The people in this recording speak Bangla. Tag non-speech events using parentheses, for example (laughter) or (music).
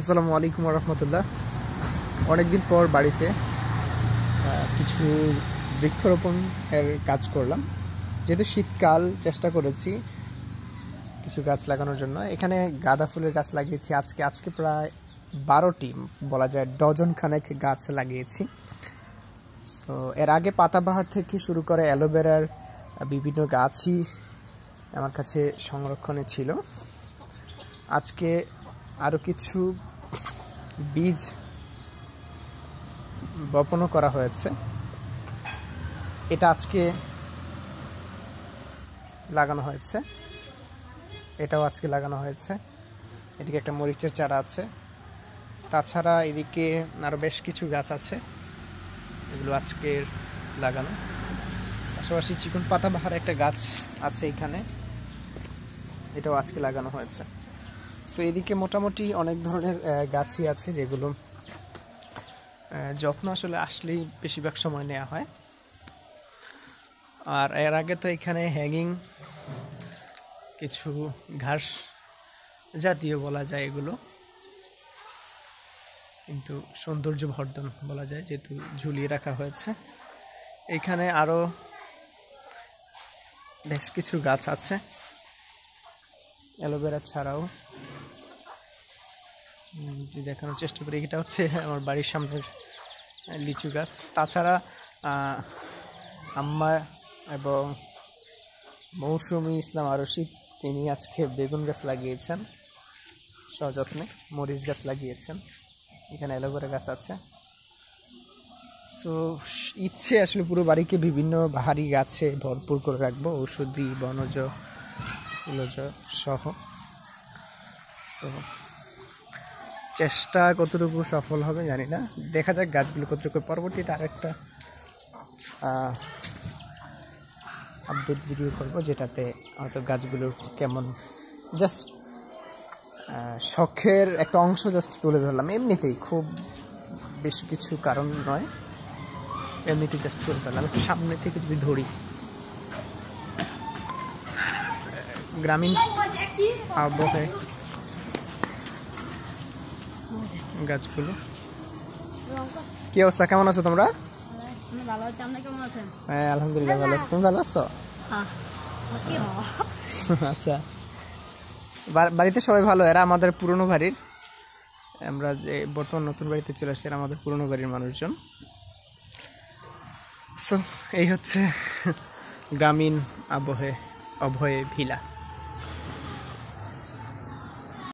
আসসালামু আলাইকুম রহমতুল্লাহ অনেকদিন পর বাড়িতে কিছু বৃক্ষরোপণ এর কাজ করলাম যেহেতু শীতকাল চেষ্টা করেছি কিছু গাছ লাগানোর জন্য এখানে গাঁদা ফুলের গাছ লাগিয়েছি আজকে আজকে প্রায় বারোটি বলা যায় ডজন খানেক গাছ লাগিয়েছি সো এর আগে পাতাবাহার থেকে শুরু করে অ্যালোভেরার বিভিন্ন গাছই আমার কাছে সংরক্ষণে ছিল আজকে আরও কিছু বীজ বপনও করা হয়েছে এটা আজকে লাগানো হয়েছে এটাও আজকে লাগানো হয়েছে এদিকে একটা মরিচের চারা আছে তাছাড়া এদিকে আরও বেশ কিছু গাছ আছে এগুলো আজকের লাগানো পাশাপাশি চিকন বাহার একটা গাছ আছে এখানে এটাও আজকে লাগানো হয়েছে সো এদিকে মোটামুটি অনেক ধরনের গাছই আছে যেগুলো যত্ন আসলে আসলেই বেশিরভাগ সময় নেওয়া হয় আর এর আগে তো এখানে হ্যাঙ্গিং কিছু ঘাস জাতীয় বলা যায় এগুলো কিন্তু সৌন্দর্য বর্ধন বলা যায় যেহেতু ঝুলিয়ে রাখা হয়েছে এখানে আরও বেশ কিছু গাছ আছে অ্যালোভেরা ছাড়াও দেখানোর চেষ্টা করি এটা হচ্ছে আমার বাড়ির সামনের লিচু গাছ তাছাড়া আম্মা এবং মৌসুমি ইসলাম আরশি তিনি আজকে বেগুন গাছ লাগিয়েছেন সযত্নে মরিচ গাছ লাগিয়েছেন এখানে অ্যালোভেরা গাছ আছে সো ইচ্ছে আসলে পুরো বাড়িকে বিভিন্ন ভারী গাছে ভরপুর করে রাখবো ঔষধি বনজ ফুলজ সহ সো চেষ্টা কতটুকু সফল হবে জানি না দেখা যাক গাছগুলো কতটুকু পরবর্তীতে আরেকটা আপডেট ভিডিও করবো যেটাতে হয়তো গাছগুলো কেমন জাস্ট শখের একটা অংশ জাস্ট তুলে ধরলাম এমনিতেই খুব বেশ কিছু কারণ নয় এমনিতে জাস্ট তুলে ধরলাম একটু সামনে থেকে যদি ধরি গ্রামীণ আবহাওয়া গাছগুলো কি অবস্থা কেমন আছো তোমরা হ্যাঁ আলহামদুলিল্লাহ ভালো আছি তুমি ভালো আছো হ্যাঁ, (laughs) আচ্ছা বাড়িতে সবাই ভালো এরা আমাদের পুরনো বাড়ির আমরা যে বর্তমান নতুন বাড়িতে চলে আসছি এরা আমাদের পুরনো বাড়ির মানুষজন সো এই হচ্ছে (laughs) গ্রামীণ আবহে অভয়ে ভিলা